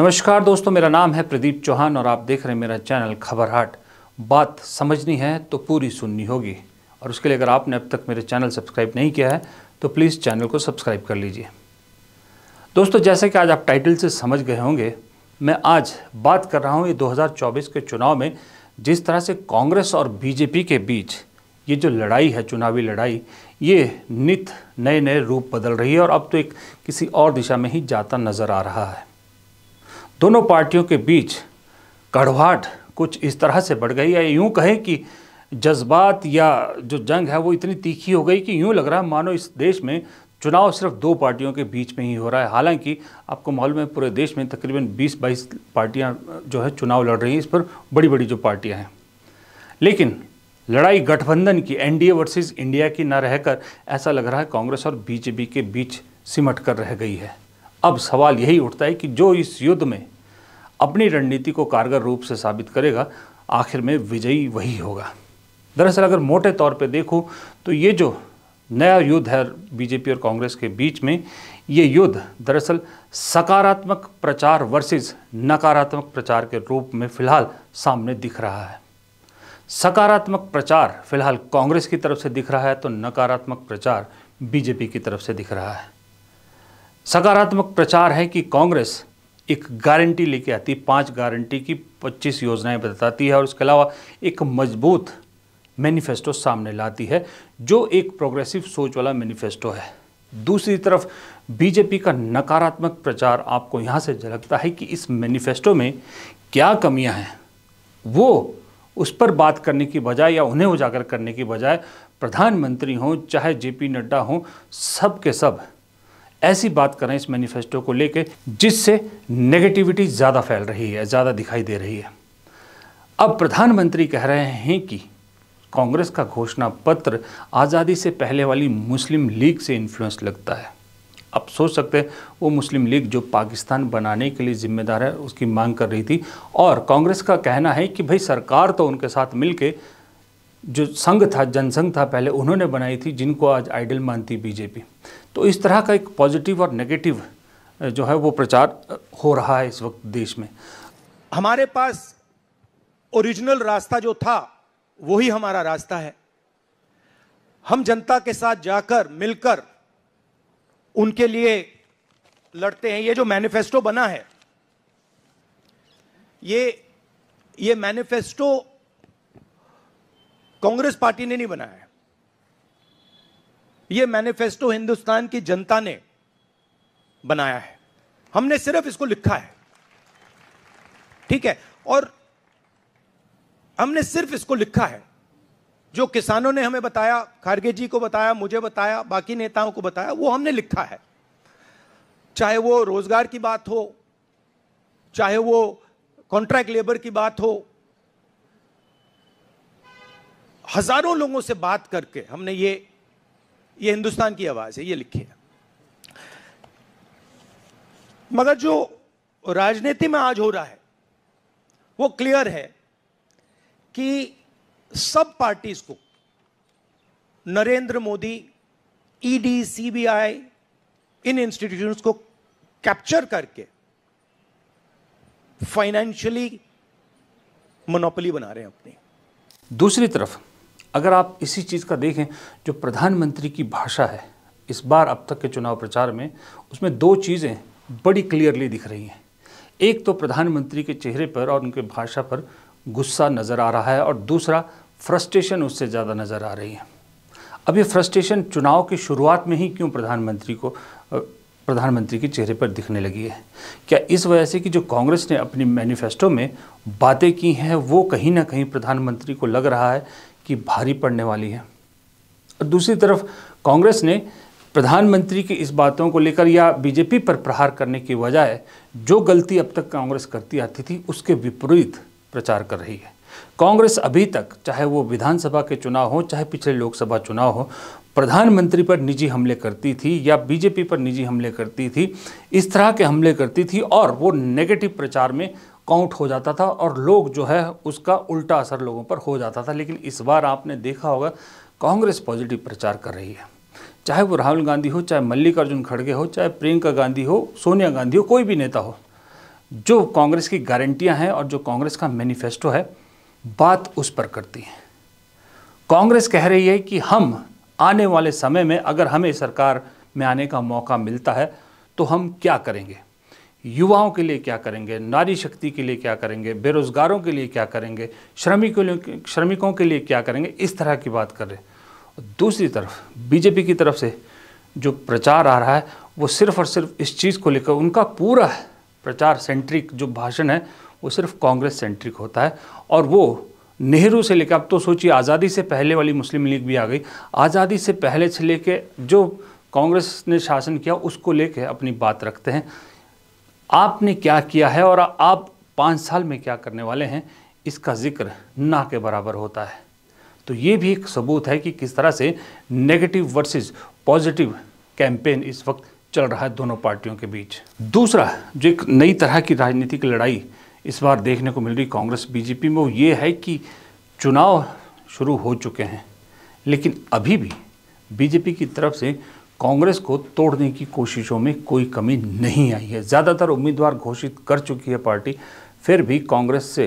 नमस्कार दोस्तों मेरा नाम है प्रदीप चौहान और आप देख रहे हैं मेरा चैनल खबरहाट बात समझनी है तो पूरी सुननी होगी और उसके लिए अगर आपने अब तक मेरे चैनल सब्सक्राइब नहीं किया है तो प्लीज़ चैनल को सब्सक्राइब कर लीजिए दोस्तों जैसे कि आज आप टाइटल से समझ गए होंगे मैं आज बात कर रहा हूँ ये दो के चुनाव में जिस तरह से कांग्रेस और बीजेपी के बीच ये जो लड़ाई है चुनावी लड़ाई ये नित नए नए रूप बदल रही है और अब तो एक किसी और दिशा में ही जाता नज़र आ रहा है दोनों पार्टियों के बीच कड़वाहट कुछ इस तरह से बढ़ गई है यूँ कहें कि जज्बात या जो जंग है वो इतनी तीखी हो गई कि यूँ लग रहा है मानो इस देश में चुनाव सिर्फ दो पार्टियों के बीच में ही हो रहा है हालांकि आपको मालूम है पूरे देश में तकरीबन 20-22 पार्टियां जो है चुनाव लड़ रही हैं इस पर बड़ी बड़ी जो पार्टियां हैं लेकिन लड़ाई गठबंधन की एनडीए वर्सेस इंडिया की ना रहकर ऐसा लग रहा है कांग्रेस और बीजेपी के बीच सिमट कर रह गई है अब सवाल यही उठता है कि जो इस युद्ध में अपनी रणनीति को कारगर रूप से साबित करेगा आखिर में विजयी वही होगा दरअसल अगर मोटे तौर पे देखूं तो ये जो नया युद्ध है बीजेपी और कांग्रेस के बीच में ये युद्ध दरअसल सकारात्मक प्रचार वर्सेस नकारात्मक प्रचार के रूप में फिलहाल सामने दिख रहा है सकारात्मक प्रचार फिलहाल कांग्रेस की तरफ से दिख रहा है तो नकारात्मक प्रचार बीजेपी की तरफ से दिख रहा है सकारात्मक प्रचार है कि कांग्रेस एक गारंटी लेके आती है पाँच गारंटी की पच्चीस योजनाएं बताती है और उसके अलावा एक मजबूत मैनिफेस्टो सामने लाती है जो एक प्रोग्रेसिव सोच वाला मैनिफेस्टो है दूसरी तरफ बीजेपी का नकारात्मक प्रचार आपको यहाँ से झलकता है कि इस मैनिफेस्टो में क्या कमियाँ हैं वो उस पर बात करने की बजाय या उन्हें उजागर करने की बजाय प्रधानमंत्री हों चाहे जेपी नड्डा हों सब के सब ऐसी बात करें इस मैनिफेस्टो को लेके जिससे नेगेटिविटी ज़्यादा फैल रही है ज़्यादा दिखाई दे रही है अब प्रधानमंत्री कह रहे हैं कि कांग्रेस का घोषणा पत्र आज़ादी से पहले वाली मुस्लिम लीग से इन्फ्लुएंस लगता है आप सोच सकते हैं वो मुस्लिम लीग जो पाकिस्तान बनाने के लिए जिम्मेदार है उसकी मांग कर रही थी और कांग्रेस का कहना है कि भाई सरकार तो उनके साथ मिलके जो संघ था जनसंघ था पहले उन्होंने बनाई थी जिनको आज आइडल मानती बीजेपी तो इस तरह का एक पॉजिटिव और नेगेटिव जो है वो प्रचार हो रहा है इस वक्त देश में हमारे पास ओरिजिनल रास्ता जो था वही हमारा रास्ता है हम जनता के साथ जाकर मिलकर उनके लिए लड़ते हैं ये जो मैनिफेस्टो बना है ये ये मैनिफेस्टो कांग्रेस पार्टी ने नहीं बनाया यह मैनिफेस्टो हिंदुस्तान की जनता ने बनाया है हमने सिर्फ इसको लिखा है ठीक है और हमने सिर्फ इसको लिखा है जो किसानों ने हमें बताया खारगे जी को बताया मुझे बताया बाकी नेताओं को बताया वो हमने लिखा है चाहे वो रोजगार की बात हो चाहे वो कॉन्ट्रैक्ट लेबर की बात हो हजारों लोगों से बात करके हमने ये ये हिंदुस्तान की आवाज है ये लिखी है मगर जो राजनीति में आज हो रहा है वो क्लियर है कि सब पार्टीज को Narendra Modi ED e CBI इन इंस्टीट्यूशंस को कैप्चर करके फाइनेंशियली मोनोपली बना रहे हैं अपनी दूसरी तरफ अगर आप इसी चीज़ का देखें जो प्रधानमंत्री की भाषा है इस बार अब तक के चुनाव प्रचार में उसमें दो चीज़ें बड़ी क्लियरली दिख रही हैं एक तो प्रधानमंत्री के चेहरे पर और उनके भाषा पर गुस्सा नज़र आ रहा है और दूसरा फ्रस्ट्रेशन उससे ज़्यादा नज़र आ रही है अब ये फ्रस्ट्रेशन चुनाव की शुरुआत में ही क्यों प्रधानमंत्री को प्रधानमंत्री के चेहरे पर दिखने लगी है क्या इस वजह से कि जो कांग्रेस ने अपनी मैनिफेस्टो में बातें की हैं वो कहीं ना कहीं प्रधानमंत्री को लग रहा है की भारी पड़ने वाली है और दूसरी तरफ कांग्रेस ने प्रधानमंत्री की इस बातों को लेकर या बीजेपी पर प्रहार करने की बजाय जो गलती अब तक कांग्रेस करती आती थी उसके विपरीत प्रचार कर रही है कांग्रेस अभी तक चाहे वो विधानसभा के चुनाव हो चाहे पिछले लोकसभा चुनाव हो प्रधानमंत्री पर निजी हमले करती थी या बीजेपी पर निजी हमले करती थी इस तरह के हमले करती थी और वो नेगेटिव प्रचार में काउंट हो जाता था और लोग जो है उसका उल्टा असर लोगों पर हो जाता था लेकिन इस बार आपने देखा होगा कांग्रेस पॉजिटिव प्रचार कर रही है चाहे वो राहुल गांधी हो चाहे मल्लिकार्जुन खड़गे हो चाहे प्रियंका गांधी हो सोनिया गांधी हो कोई भी नेता हो जो कांग्रेस की गारंटियां हैं और जो कांग्रेस का मैनिफेस्टो है बात उस पर करती हैं कांग्रेस कह रही है कि हम आने वाले समय में अगर हमें सरकार में आने का मौका मिलता है तो हम क्या करेंगे युवाओं के लिए क्या करेंगे नारी शक्ति के लिए क्या करेंगे बेरोज़गारों के लिए क्या करेंगे श्रमिकों श्रमिकों के लिए क्या करेंगे इस तरह की बात कर रहे और दूसरी तरफ बीजेपी की तरफ से जो प्रचार आ रहा है वो सिर्फ और सिर्फ इस चीज़ को लेकर उनका पूरा प्रचार सेंट्रिक जो भाषण है वो सिर्फ कांग्रेस सेंट्रिक होता है और वो नेहरू से लेकर अब तो सोचिए आज़ादी से पहले वाली मुस्लिम लीग भी आ गई आज़ादी से पहले से लेके जो कांग्रेस ने शासन किया उसको लेके अपनी बात रखते हैं आपने क्या किया है और आप पाँच साल में क्या करने वाले हैं इसका जिक्र ना के बराबर होता है तो ये भी एक सबूत है कि किस तरह से नेगेटिव वर्सेस पॉजिटिव कैंपेन इस वक्त चल रहा है दोनों पार्टियों के बीच दूसरा जो एक नई तरह की राजनीतिक लड़ाई इस बार देखने को मिल रही कांग्रेस बीजेपी में वो ये है कि चुनाव शुरू हो चुके हैं लेकिन अभी भी बीजेपी की तरफ से कांग्रेस को तोड़ने की कोशिशों में कोई कमी नहीं आई है ज़्यादातर उम्मीदवार घोषित कर चुकी है पार्टी फिर भी कांग्रेस से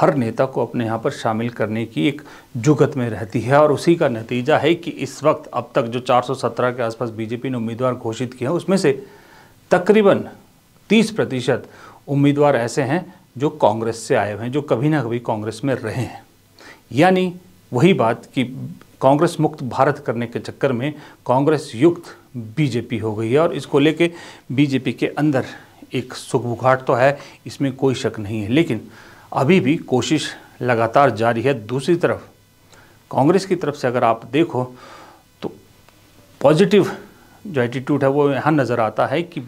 हर नेता को अपने यहाँ पर शामिल करने की एक जुगत में रहती है और उसी का नतीजा है कि इस वक्त अब तक जो 417 के आसपास बीजेपी ने उम्मीदवार घोषित किए हैं उसमें से तकरीबन 30 प्रतिशत उम्मीदवार ऐसे हैं जो कांग्रेस से आए हुए हैं जो कभी ना कभी कांग्रेस में रहे हैं यानी वही बात कि कांग्रेस मुक्त भारत करने के चक्कर में कांग्रेस युक्त बीजेपी हो गई है और इसको लेके बीजेपी के अंदर एक सुखबुघाट तो है इसमें कोई शक नहीं है लेकिन अभी भी कोशिश लगातार जारी है दूसरी तरफ कांग्रेस की तरफ से अगर आप देखो तो पॉजिटिव जो एटीट्यूड है वो यहाँ नज़र आता है कि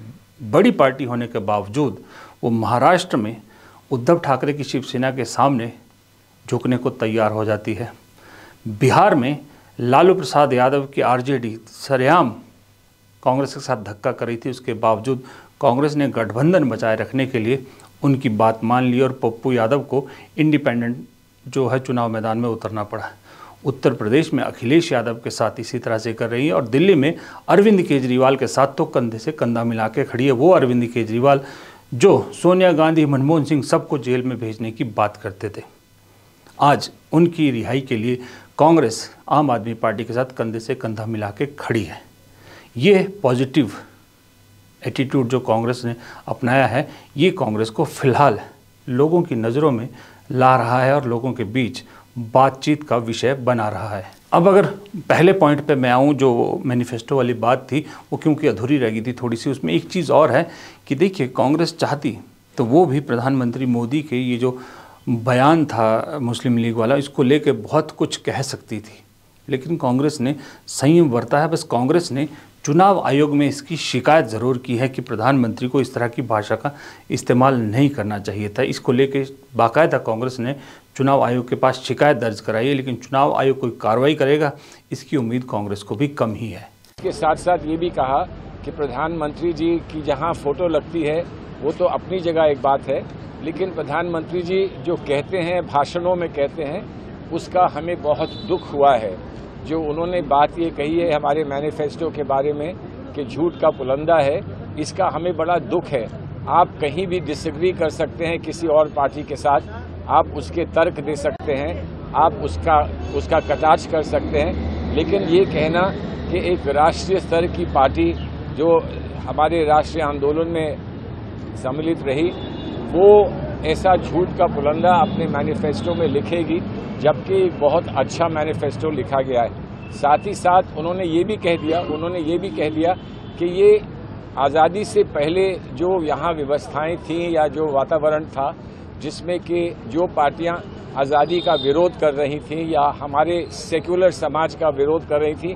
बड़ी पार्टी होने के बावजूद वो महाराष्ट्र में उद्धव ठाकरे की शिवसेना के सामने झुकने को तैयार हो जाती है बिहार में लालू प्रसाद यादव की आरजेडी सरेआम कांग्रेस के साथ धक्का करी थी उसके बावजूद कांग्रेस ने गठबंधन बचाए रखने के लिए उनकी बात मान ली और पप्पू यादव को इंडिपेंडेंट जो है चुनाव मैदान में उतरना पड़ा उत्तर प्रदेश में अखिलेश यादव के साथ इसी तरह से कर रही है और दिल्ली में अरविंद केजरीवाल के साथ तो कंधे से कंधा मिला के खड़ी है वो अरविंद केजरीवाल जो सोनिया गांधी मनमोहन सिंह सबको जेल में भेजने की बात करते थे आज उनकी रिहाई के लिए कांग्रेस आम आदमी पार्टी के साथ कंधे से कंधा मिला के खड़ी है ये पॉजिटिव एटीट्यूड जो कांग्रेस ने अपनाया है ये कांग्रेस को फिलहाल लोगों की नज़रों में ला रहा है और लोगों के बीच बातचीत का विषय बना रहा है अब अगर पहले पॉइंट पे मैं आऊँ जो मैनिफेस्टो वाली बात थी वो क्योंकि अधूरी रह गई थी थोड़ी सी उसमें एक चीज़ और है कि देखिए कांग्रेस चाहती तो वो भी प्रधानमंत्री मोदी के ये जो बयान था मुस्लिम लीग वाला इसको लेके बहुत कुछ कह सकती थी लेकिन कांग्रेस ने संयम बरता है बस कांग्रेस ने चुनाव आयोग में इसकी शिकायत ज़रूर की है कि प्रधानमंत्री को इस तरह की भाषा का इस्तेमाल नहीं करना चाहिए था इसको लेके बाकायदा कांग्रेस ने चुनाव आयोग के पास शिकायत दर्ज कराई है लेकिन चुनाव आयोग कोई कार्रवाई करेगा इसकी उम्मीद कांग्रेस को भी कम ही है इसके साथ साथ ये भी कहा कि प्रधानमंत्री जी की जहाँ फोटो लगती है वो तो अपनी जगह एक बात है लेकिन प्रधानमंत्री जी जो कहते हैं भाषणों में कहते हैं उसका हमें बहुत दुख हुआ है जो उन्होंने बात ये कही है हमारे मैनिफेस्टो के बारे में कि झूठ का पुलंदा है इसका हमें बड़ा दुख है आप कहीं भी डिसग्री कर सकते हैं किसी और पार्टी के साथ आप उसके तर्क दे सकते हैं आप उसका उसका कटाच कर सकते हैं लेकिन ये कहना कि एक राष्ट्रीय स्तर की पार्टी जो हमारे राष्ट्रीय आंदोलन में सम्मिलित रही वो ऐसा झूठ का बुलंदा अपने मैनिफेस्टो में लिखेगी जबकि बहुत अच्छा मैनिफेस्टो लिखा गया है साथ ही साथ उन्होंने ये भी कह दिया उन्होंने ये भी कह दिया कि ये आज़ादी से पहले जो यहाँ व्यवस्थाएं थीं या जो वातावरण था जिसमें कि जो पार्टियां आज़ादी का विरोध कर रही थी या हमारे सेक्युलर समाज का विरोध कर रही थीं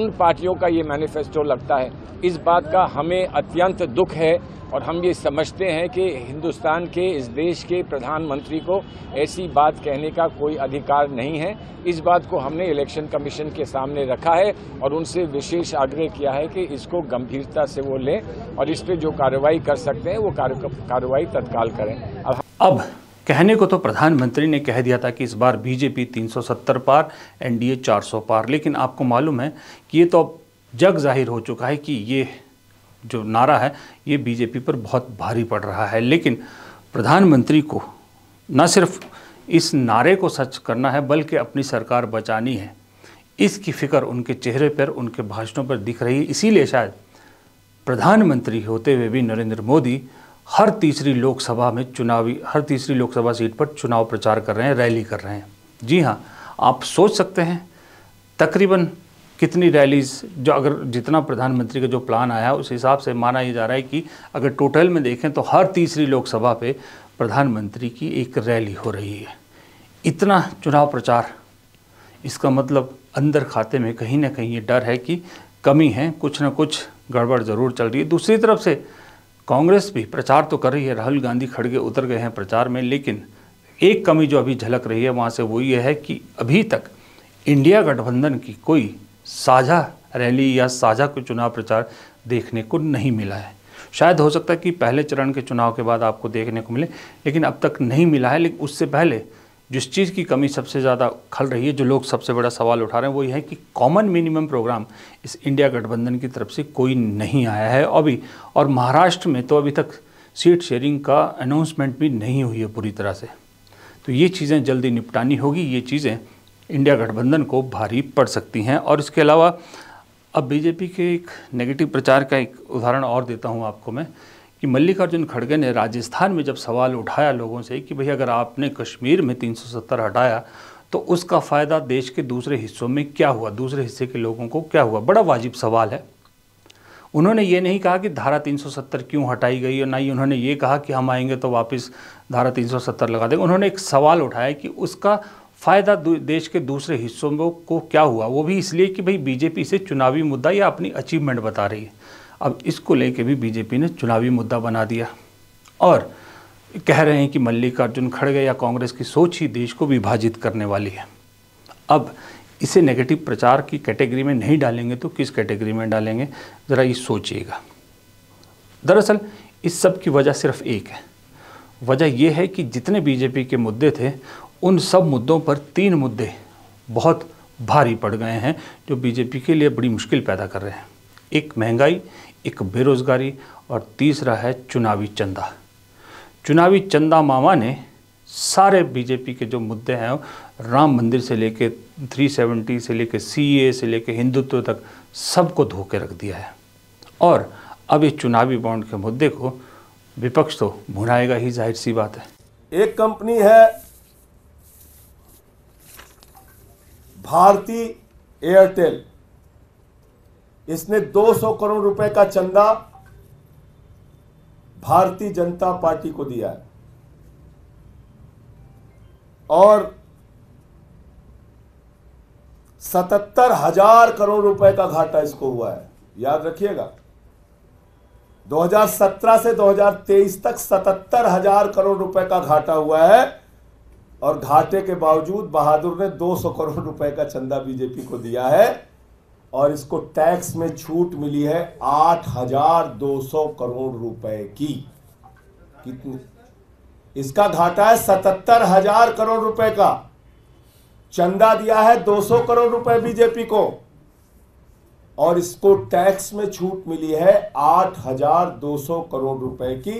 उन पार्टियों का ये मैनिफेस्टो लगता है इस बात का हमें अत्यंत दुख है और हम ये समझते हैं कि हिंदुस्तान के इस देश के प्रधानमंत्री को ऐसी बात कहने का कोई अधिकार नहीं है इस बात को हमने इलेक्शन कमीशन के सामने रखा है और उनसे विशेष आग्रह किया है कि इसको गंभीरता से वो लें और इस पर जो कार्रवाई कर सकते हैं वो कार्रवाई तत्काल करें अब अब कहने को तो प्रधानमंत्री ने कह दिया था कि इस बार बीजेपी तीन पार एनडीए डी पार लेकिन आपको मालूम है कि ये तो जग जाहिर हो चुका है कि ये जो नारा है ये बीजेपी पर बहुत भारी पड़ रहा है लेकिन प्रधानमंत्री को न सिर्फ इस नारे को सच करना है बल्कि अपनी सरकार बचानी है इसकी फ़िक्र उनके चेहरे पर उनके भाषणों पर दिख रही है इसीलिए शायद प्रधानमंत्री होते हुए भी नरेंद्र मोदी हर तीसरी लोकसभा में चुनावी हर तीसरी लोकसभा सीट पर चुनाव प्रचार कर रहे हैं रैली कर रहे हैं जी हाँ आप सोच सकते हैं तकरीबन कितनी रैलीज जो अगर जितना प्रधानमंत्री का जो प्लान आया उस हिसाब से माना ये जा रहा है कि अगर टोटल में देखें तो हर तीसरी लोकसभा पे प्रधानमंत्री की एक रैली हो रही है इतना चुनाव प्रचार इसका मतलब अंदर खाते में कहीं ना कहीं ये डर है कि कमी है कुछ ना कुछ गड़बड़ जरूर चल रही है दूसरी तरफ से कांग्रेस भी प्रचार तो कर रही है राहुल गांधी खड़गे उतर गए हैं प्रचार में लेकिन एक कमी जो अभी झलक रही है वहाँ से वो ये है कि अभी तक इंडिया गठबंधन की कोई साझा रैली या साझा कोई चुनाव प्रचार देखने को नहीं मिला है शायद हो सकता है कि पहले चरण के चुनाव के बाद आपको देखने को मिले लेकिन अब तक नहीं मिला है लेकिन उससे पहले जिस चीज़ की कमी सबसे ज़्यादा खल रही है जो लोग सबसे बड़ा सवाल उठा रहे हैं वो ये है कि कॉमन मिनिमम प्रोग्राम इस इंडिया गठबंधन की तरफ से कोई नहीं आया है अभी और महाराष्ट्र में तो अभी तक सीट शेयरिंग का अनाउंसमेंट भी नहीं हुई है पूरी तरह से तो ये चीज़ें जल्दी निपटानी होगी ये चीज़ें इंडिया गठबंधन को भारी पड़ सकती हैं और इसके अलावा अब बीजेपी के एक नेगेटिव प्रचार का एक उदाहरण और देता हूँ आपको मैं कि मल्लिकार्जुन खड़गे ने राजस्थान में जब सवाल उठाया लोगों से कि भाई अगर आपने कश्मीर में 370 हटाया तो उसका फ़ायदा देश के दूसरे हिस्सों में क्या हुआ दूसरे हिस्से के लोगों को क्या हुआ बड़ा वाजिब सवाल है उन्होंने ये नहीं कहा कि धारा 370 क्यों हटाई गई और ना ही उन्होंने ये कहा कि हम आएंगे तो वापस धारा 370 लगा देंगे उन्होंने एक सवाल उठाया कि उसका फ़ायदा देश के दूसरे हिस्सों में को क्या हुआ वो भी इसलिए कि भाई बीजेपी से चुनावी मुद्दा या अपनी अचीवमेंट बता रही है अब इसको लेके भी बीजेपी ने चुनावी मुद्दा बना दिया और कह रहे हैं कि मल्लिकार्जुन खड़गे या कांग्रेस की सोच ही देश को विभाजित करने वाली है अब इसे नेगेटिव प्रचार की कैटेगरी में नहीं डालेंगे तो किस कैटेगरी में डालेंगे ज़रा ये सोचिएगा दरअसल इस सब की वजह सिर्फ एक है वजह यह है कि जितने बीजेपी के मुद्दे थे उन सब मुद्दों पर तीन मुद्दे बहुत भारी पड़ गए हैं जो बीजेपी के लिए बड़ी मुश्किल पैदा कर रहे हैं एक महंगाई एक बेरोज़गारी और तीसरा है चुनावी चंदा चुनावी चंदा मामा ने सारे बीजेपी के जो मुद्दे हैं राम मंदिर से लेके 370 से लेके सीए से लेके हिंदुत्व तक सबको धो के रख दिया है और अब इस चुनावी बॉन्ड के मुद्दे को विपक्ष तो भुनाएगा ही जाहिर सी बात है एक कंपनी है भारती एयरटेल इसने 200 करोड़ रुपए का चंदा भारतीय जनता पार्टी को दिया है और सतहत्तर हजार करोड़ रुपए का घाटा इसको हुआ है याद रखिएगा 2017 से 2023 तक सतहत्तर हजार करोड़ रुपए का घाटा हुआ है और घाटे के बावजूद बहादुर ने 200 करोड़ रुपए का चंदा बीजेपी को दिया है और इसको टैक्स में छूट मिली है 8,200 करोड़ रुपए की कितनी इसका घाटा है सतहत्तर हजार करोड़ रुपए का चंदा दिया है 200 करोड़ रुपए बीजेपी को और इसको टैक्स में छूट मिली है 8,200 करोड़ रुपए की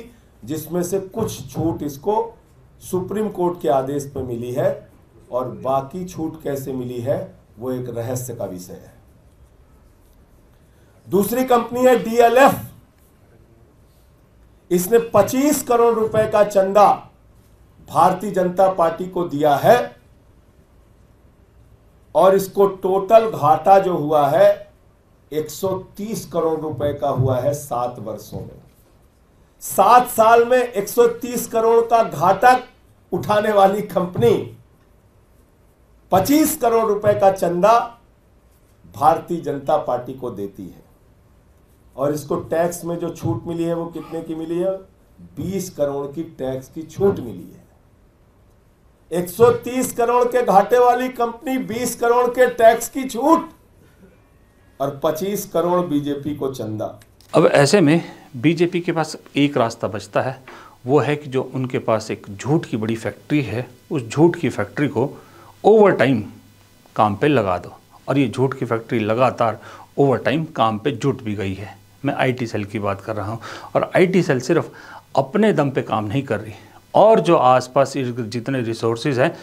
जिसमें से कुछ छूट इसको सुप्रीम कोर्ट के आदेश पर मिली है और बाकी छूट कैसे मिली है वो एक रहस्य का विषय है दूसरी कंपनी है डीएलएफ इसने 25 करोड़ रुपए का चंदा भारतीय जनता पार्टी को दिया है और इसको टोटल घाटा जो हुआ है 130 करोड़ रुपए का हुआ है सात वर्षों में सात साल में 130 करोड़ का घाटक उठाने वाली कंपनी 25 करोड़ रुपए का चंदा भारतीय जनता पार्टी को देती है और इसको टैक्स में जो छूट मिली है वो कितने की मिली है 20 करोड़ की टैक्स की छूट मिली है 130 करोड़ के घाटे वाली कंपनी 20 करोड़ के टैक्स की छूट और 25 करोड़ बीजेपी को चंदा अब ऐसे में बीजेपी के पास एक रास्ता बचता है वो है कि जो उनके पास एक झूठ की बड़ी फैक्ट्री है उस झूठ की फैक्ट्री को ओवर टाइम काम पे लगा दो और ये झूठ की फैक्ट्री लगातार ओवर टाइम काम पे जुट भी गई है मैं आईटी सेल की बात कर रहा हूँ और आईटी सेल सिर्फ अपने दम पे काम नहीं कर रही और जो आसपास जितने रिसोर्सेज हैं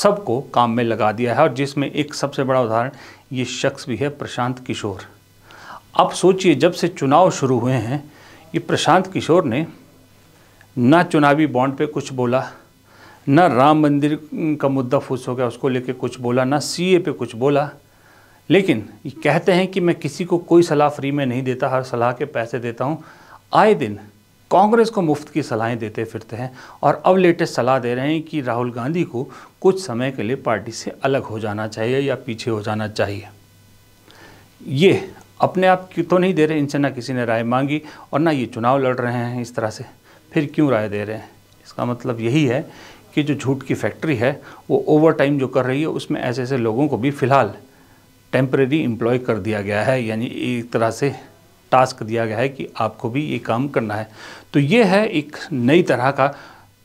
सबको काम में लगा दिया है और जिसमें एक सबसे बड़ा उदाहरण ये शख्स भी है प्रशांत किशोर आप सोचिए जब से चुनाव शुरू हुए हैं ये प्रशांत किशोर ने ना चुनावी बॉन्ड पे कुछ बोला ना राम मंदिर का मुद्दा फूस हो गया उसको लेके कुछ बोला ना सीए पे कुछ बोला लेकिन ये कहते हैं कि मैं किसी को कोई सलाह फ्री में नहीं देता हर सलाह के पैसे देता हूँ आए दिन कांग्रेस को मुफ्त की सलाहें देते फिरते हैं और अब लेटेस्ट सलाह दे रहे हैं कि राहुल गांधी को कुछ समय के लिए पार्टी से अलग हो जाना चाहिए या पीछे हो जाना चाहिए ये अपने आप क्यों तो नहीं दे रहे इनसे ना किसी ने राय मांगी और ना ये चुनाव लड़ रहे हैं इस तरह से फिर क्यों राय दे रहे हैं इसका मतलब यही है कि जो झूठ की फैक्ट्री है वो ओवर टाइम जो कर रही है उसमें ऐसे ऐसे लोगों को भी फ़िलहाल टेम्प्रेरी एम्प्लॉय कर दिया गया है यानी एक तरह से टास्क दिया गया है कि आपको भी ये काम करना है तो ये है एक नई तरह का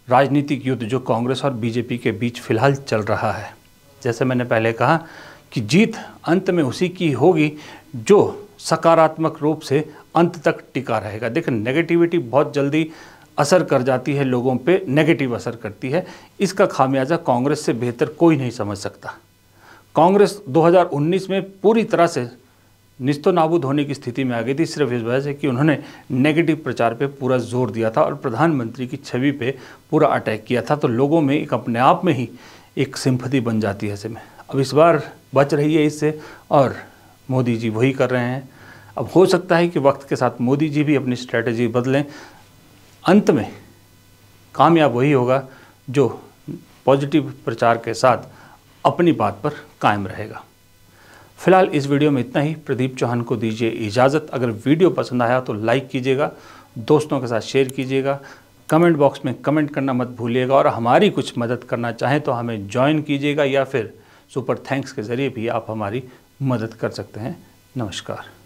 राजनीतिक युद्ध जो कांग्रेस और बीजेपी के बीच फिलहाल चल रहा है जैसे मैंने पहले कहा कि जीत अंत में उसी की होगी जो सकारात्मक रूप से अंत तक टिका रहेगा देखिए नेगेटिविटी बहुत जल्दी असर कर जाती है लोगों पे नेगेटिव असर करती है इसका खामियाजा कांग्रेस से बेहतर कोई नहीं समझ सकता कांग्रेस 2019 में पूरी तरह से निस्तो नाबूद होने की स्थिति में आ गई थी सिर्फ इस वजह से कि उन्होंने नेगेटिव प्रचार पे पूरा जोर दिया था और प्रधानमंत्री की छवि पे पूरा अटैक किया था तो लोगों में एक अपने आप में ही एक सिंपति बन जाती है इसमें अब इस बार बच रही है इससे और मोदी जी वही कर रहे हैं अब हो सकता है कि वक्त के साथ मोदी जी भी अपनी स्ट्रैटेजी बदलें अंत में कामयाब वही होगा जो पॉजिटिव प्रचार के साथ अपनी बात पर कायम रहेगा फिलहाल इस वीडियो में इतना ही प्रदीप चौहान को दीजिए इजाज़त अगर वीडियो पसंद आया तो लाइक कीजिएगा दोस्तों के साथ शेयर कीजिएगा कमेंट बॉक्स में कमेंट करना मत भूलिएगा और हमारी कुछ मदद करना चाहें तो हमें ज्वाइन कीजिएगा या फिर सुपर थैंक्स के ज़रिए भी आप हमारी मदद कर सकते हैं नमस्कार